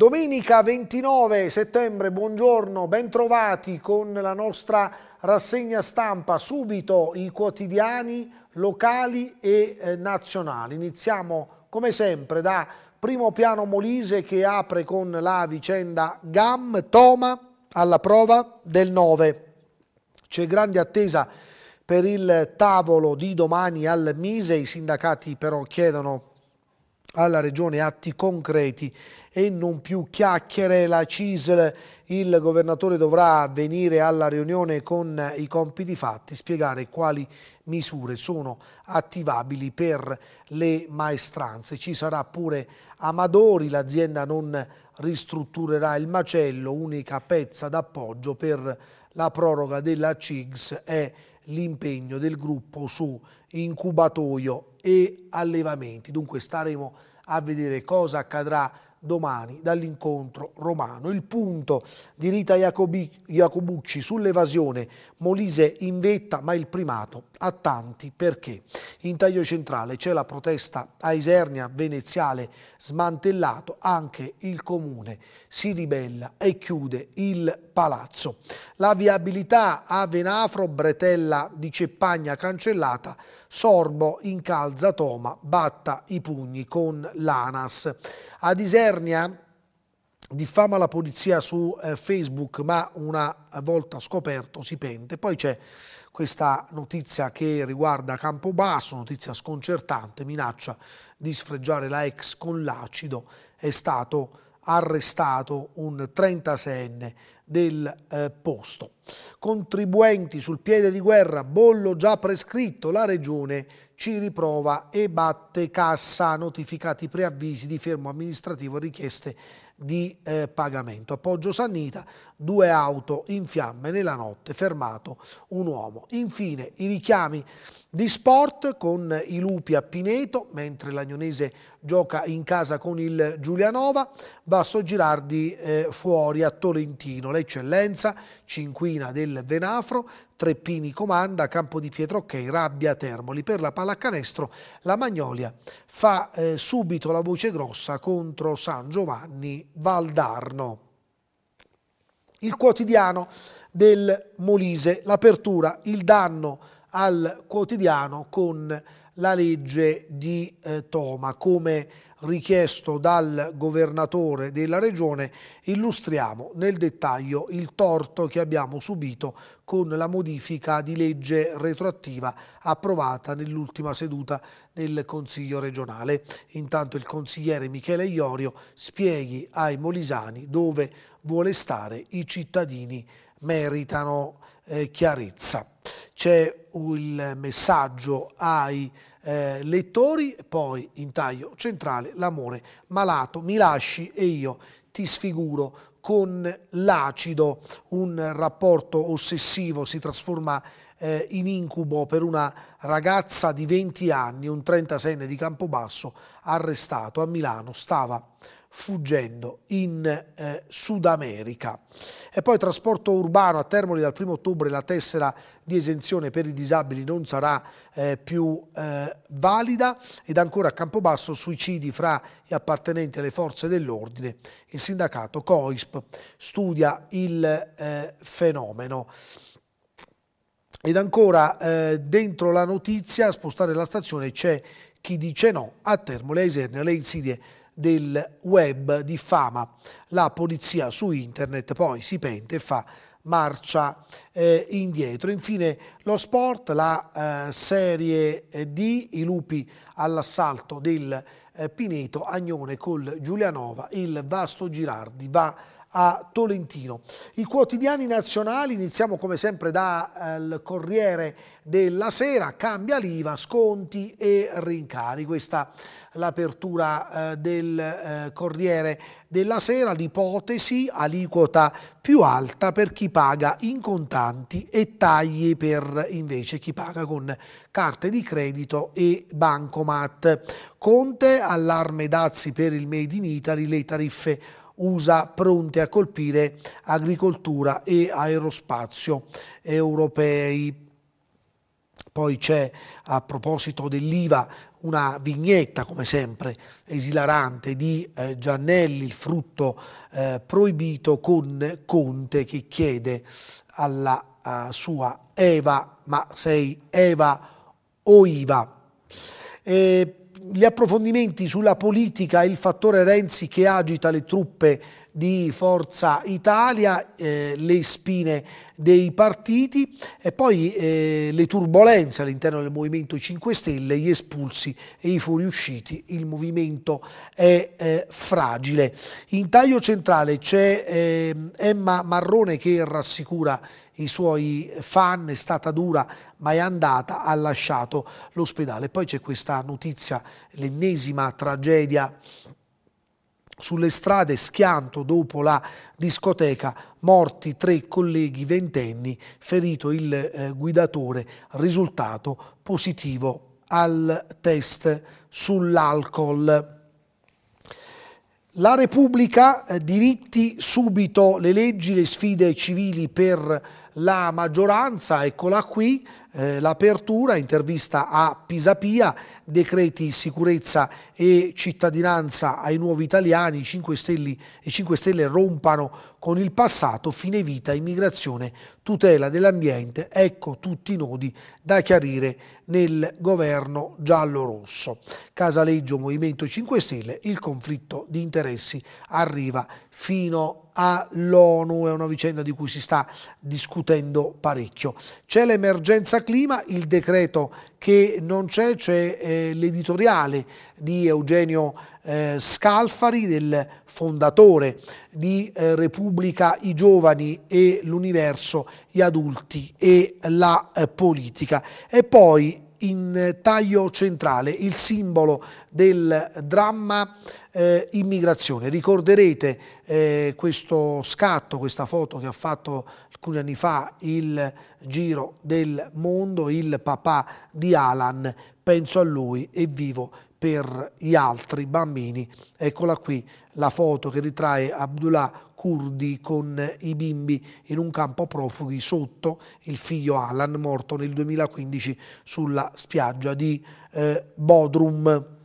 Domenica 29 settembre, buongiorno, bentrovati con la nostra rassegna stampa, subito i quotidiani locali e eh, nazionali. Iniziamo come sempre da primo piano Molise che apre con la vicenda Gam-Toma alla prova del 9. C'è grande attesa per il tavolo di domani al Mise, i sindacati però chiedono alla Regione atti concreti e non più chiacchiere. La CISL, il governatore dovrà venire alla riunione con i compiti fatti, spiegare quali misure sono attivabili per le maestranze. Ci sarà pure Amadori, l'azienda non ristrutturerà il macello, unica pezza d'appoggio per la proroga della CIGS è l'impegno del gruppo su incubatoio e allevamenti. Dunque staremo a vedere cosa accadrà domani dall'incontro romano. Il punto di Rita Jacobi, Jacobucci sull'evasione, Molise in vetta ma il primato a tanti perché. In taglio centrale c'è la protesta a Isernia, veneziale smantellato, anche il comune si ribella e chiude il palazzo. La viabilità a Venafro, bretella di Ceppagna cancellata, Sorbo incalza Toma, batta i pugni con l'ANAS. Ad Isernia Isernia diffama la polizia su eh, Facebook ma una volta scoperto si pente. Poi c'è questa notizia che riguarda Campobasso, notizia sconcertante, minaccia di sfregiare la ex con l'acido, è stato arrestato un 36enne del eh, posto. Contribuenti sul piede di guerra, bollo già prescritto, la regione ci riprova e batte cassa, notificati preavvisi di fermo amministrativo e richieste di eh, pagamento. Appoggio Sannita, due auto in fiamme nella notte, fermato un uomo. Infine i richiami di sport con i lupi a Pineto, mentre l'Agnonese gioca in casa con il Giulianova, Basso Girardi eh, fuori a Tolentino, l'eccellenza, Cinquina del Venafro, Treppini comanda, Campo di Pietro ok, Rabbia Termoli. Per la pallacanestro la Magnolia fa eh, subito la voce grossa contro San Giovanni Valdarno il quotidiano del Molise, l'apertura, il danno al quotidiano con la legge di eh, Toma. Come richiesto dal governatore della regione, illustriamo nel dettaglio il torto che abbiamo subito con la modifica di legge retroattiva approvata nell'ultima seduta del Consiglio regionale. Intanto il consigliere Michele Iorio spieghi ai molisani dove vuole stare i cittadini meritano eh, chiarezza. C'è il messaggio ai eh, lettori, poi in taglio centrale l'amore malato, mi lasci e io ti sfiguro con l'acido, un rapporto ossessivo si trasforma eh, in incubo per una ragazza di 20 anni, un 36enne di Campobasso, arrestato a Milano, stava fuggendo in eh, Sud America. E poi trasporto urbano a Termoli dal 1 ottobre la tessera di esenzione per i disabili non sarà eh, più eh, valida ed ancora a Campobasso suicidi fra gli appartenenti alle forze dell'ordine. Il sindacato COISP studia il eh, fenomeno. Ed ancora eh, dentro la notizia, a spostare la stazione c'è chi dice no a Termoli, a Isernia, le insidie del web diffama la polizia su internet, poi si pente e fa marcia eh, indietro. Infine lo sport, la eh, serie eh, D, i lupi all'assalto del eh, Pineto, Agnone col Giulianova, il vasto Girardi va a Tolentino. I quotidiani nazionali, iniziamo come sempre dal eh, Corriere della Sera, cambia l'IVA, sconti e rincari. Questa è l'apertura eh, del eh, Corriere della Sera, l'ipotesi aliquota più alta per chi paga in contanti e tagli per invece chi paga con carte di credito e bancomat. Conte allarme dazi per il Made in Italy, le tariffe USA pronte a colpire agricoltura e aerospazio europei. Poi c'è, a proposito dell'IVA, una vignetta, come sempre, esilarante di eh, Giannelli, il frutto eh, proibito con Conte che chiede alla sua Eva, ma sei Eva o Iva? E gli approfondimenti sulla politica e il fattore Renzi che agita le truppe di Forza Italia, eh, le spine dei partiti e poi eh, le turbulenze all'interno del Movimento 5 Stelle, gli espulsi e i fuoriusciti. Il movimento è eh, fragile. In taglio centrale c'è eh, Emma Marrone che rassicura i suoi fan, è stata dura ma è andata, ha lasciato l'ospedale. Poi c'è questa notizia, l'ennesima tragedia sulle strade schianto dopo la discoteca, morti tre colleghi ventenni, ferito il eh, guidatore, risultato positivo al test sull'alcol. La Repubblica, eh, diritti subito le leggi, le sfide civili per la maggioranza, eccola qui, eh, l'apertura, intervista a Pisapia, decreti sicurezza e cittadinanza ai nuovi italiani, i 5 Stelle, i 5 Stelle rompano con il passato, fine vita, immigrazione, tutela dell'ambiente, ecco tutti i nodi da chiarire nel governo giallo-rosso. Casaleggio Movimento 5 Stelle, il conflitto di interessi arriva fino all'ONU, è una vicenda di cui si sta discutendo parecchio. C'è l'emergenza Clima, il decreto che non c'è, c'è eh, l'editoriale di Eugenio eh, Scalfari, del fondatore di eh, Repubblica i giovani e l'universo, gli adulti e la eh, politica. E poi in taglio centrale il simbolo del dramma eh, immigrazione. Ricorderete eh, questo scatto, questa foto che ha fatto alcuni anni fa il giro del mondo, il papà di Alan, penso a lui e vivo per gli altri bambini. Eccola qui la foto che ritrae Abdullah Kurdi con i bimbi in un campo profughi sotto il figlio Alan morto nel 2015 sulla spiaggia di eh, Bodrum.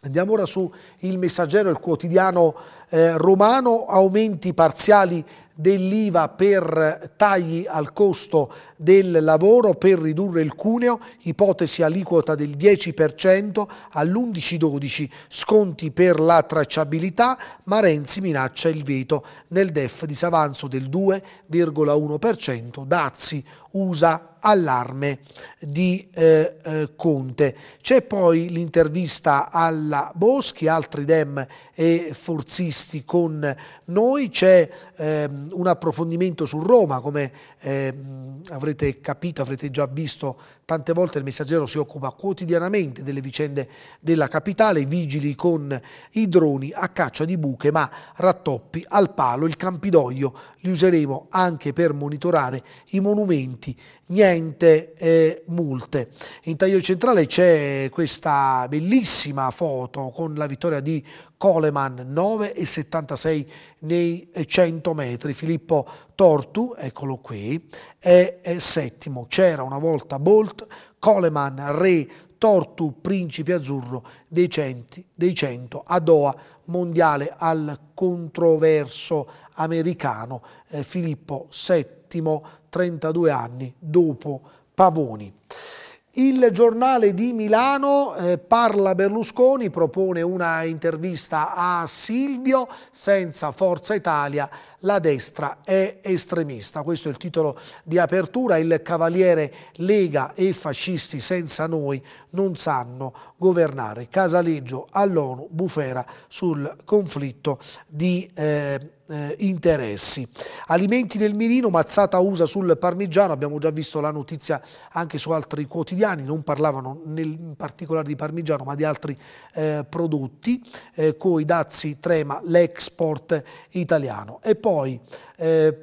Andiamo ora su Il Messaggero, il quotidiano eh, romano, aumenti parziali dell'IVA per tagli al costo del lavoro per ridurre il cuneo, ipotesi aliquota del 10% all'11-12, sconti per la tracciabilità, ma Renzi minaccia il veto nel DEF disavanzo del 2,1%, Dazzi USA allarme di eh, eh, Conte. C'è poi l'intervista alla Boschi, altri Dem e forzisti con noi, c'è ehm, un approfondimento su Roma, come ehm, avrete capito, avrete già visto tante volte il messaggero si occupa quotidianamente delle vicende della capitale, i vigili con i droni a caccia di buche ma rattoppi al palo, il Campidoglio li useremo anche per monitorare i monumenti, niente divertente eh, multe. In taglio centrale c'è questa bellissima foto con la vittoria di Coleman 9,76 nei 100 metri. Filippo Tortu, eccolo qui, è, è settimo. C'era una volta Bolt, Coleman, Re, Tortu, principe azzurro dei 100 a Doha, mondiale al controverso americano eh, Filippo VII, 32 anni dopo Pavoni. Il giornale di Milano eh, parla Berlusconi, propone una intervista a Silvio senza Forza Italia la destra è estremista, questo è il titolo di apertura, il cavaliere Lega e i fascisti senza noi non sanno governare. Casaleggio all'ONU, bufera sul conflitto di eh, eh, interessi. Alimenti nel mirino, mazzata USA sul parmigiano, abbiamo già visto la notizia anche su altri quotidiani, non parlavano nel, in particolare di parmigiano ma di altri eh, prodotti, eh, coi dazi trema l'export italiano. E poi poi eh,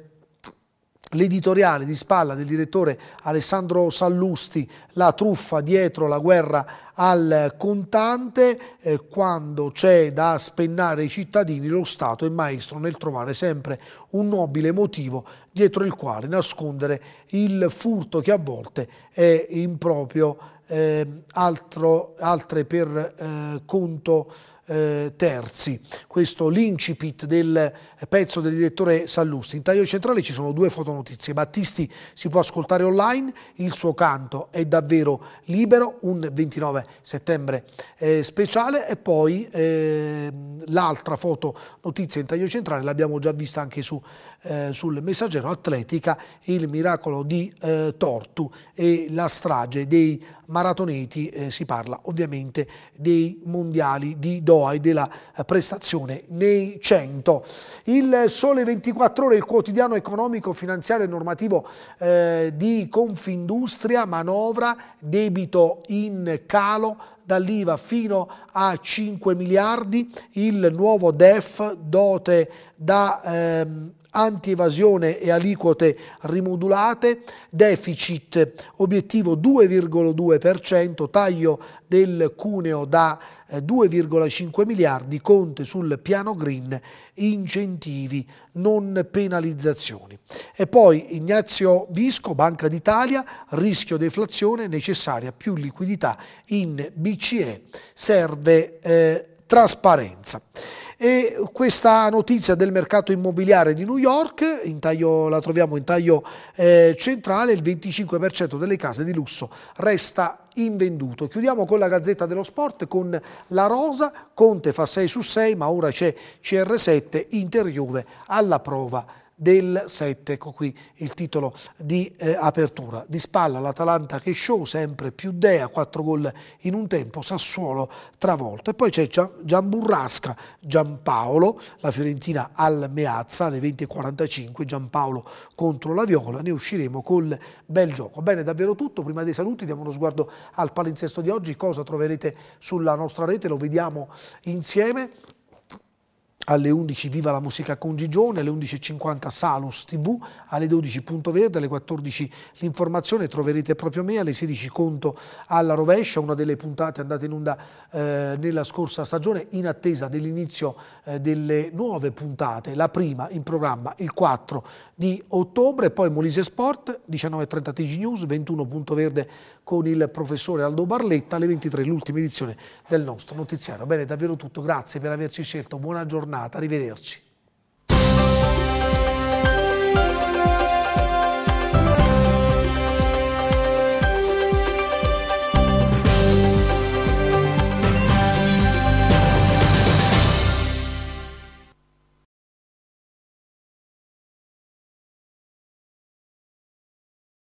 l'editoriale di spalla del direttore Alessandro Sallusti, la truffa dietro la guerra al contante, eh, quando c'è da spennare i cittadini lo Stato è maestro nel trovare sempre un nobile motivo dietro il quale nascondere il furto che a volte è improprio, eh, altro, altre per eh, conto eh, terzi. Questo l'incipit del pezzo del direttore Sallusti. In taglio centrale ci sono due fotonotizie. Battisti si può ascoltare online, il suo canto è davvero libero, un 29 settembre eh, speciale e poi eh, l'altra fotonotizia in taglio centrale l'abbiamo già vista anche su, eh, sul messaggero Atletica, il miracolo di eh, Tortu e la strage dei maratoneti eh, si parla ovviamente dei mondiali di Doha e della eh, prestazione nei 100. Il Sole 24 Ore, il quotidiano economico, finanziario e normativo eh, di Confindustria, manovra, debito in calo, dall'IVA fino a 5 miliardi, il nuovo DEF dote da ehm, antievasione e aliquote rimodulate, deficit obiettivo 2,2%, taglio del cuneo da 2,5 eh, miliardi, Conte sul piano green, incentivi, non penalizzazioni. E poi Ignazio Visco, Banca d'Italia, rischio deflazione, necessaria più liquidità in BCE, serve eh, trasparenza. E questa notizia del mercato immobiliare di New York, taglio, la troviamo in taglio eh, centrale, il 25% delle case di lusso resta invenduto. Chiudiamo con la Gazzetta dello Sport, con la Rosa, Conte fa 6 su 6, ma ora c'è CR7, Inter Juve alla prova del 7, ecco qui il titolo di eh, apertura. Di spalla l'Atalanta che show, sempre più dea, 4 gol in un tempo, Sassuolo travolto. E poi c'è Gian, Giamburrasca, Giampaolo, la Fiorentina al Meazza alle 20.45, Giampaolo contro la Viola, ne usciremo col bel gioco. Bene, davvero tutto, prima dei saluti diamo uno sguardo al palinsesto di oggi, cosa troverete sulla nostra rete, lo vediamo insieme alle 11 Viva la musica con Gigione, alle 11.50 Salus TV, alle 12 Punto Verde, alle 14 l'informazione, troverete proprio me, alle 16 Conto alla rovescia, una delle puntate andate in onda eh, nella scorsa stagione in attesa dell'inizio eh, delle nuove puntate, la prima in programma il 4 di ottobre, poi Molise Sport, 19.30 TG News, 21 Punto Verde con il professore Aldo Barletta, alle 23 l'ultima edizione del nostro notiziario. Bene, davvero tutto, grazie per averci scelto, buona giornata giornata, arrivederci.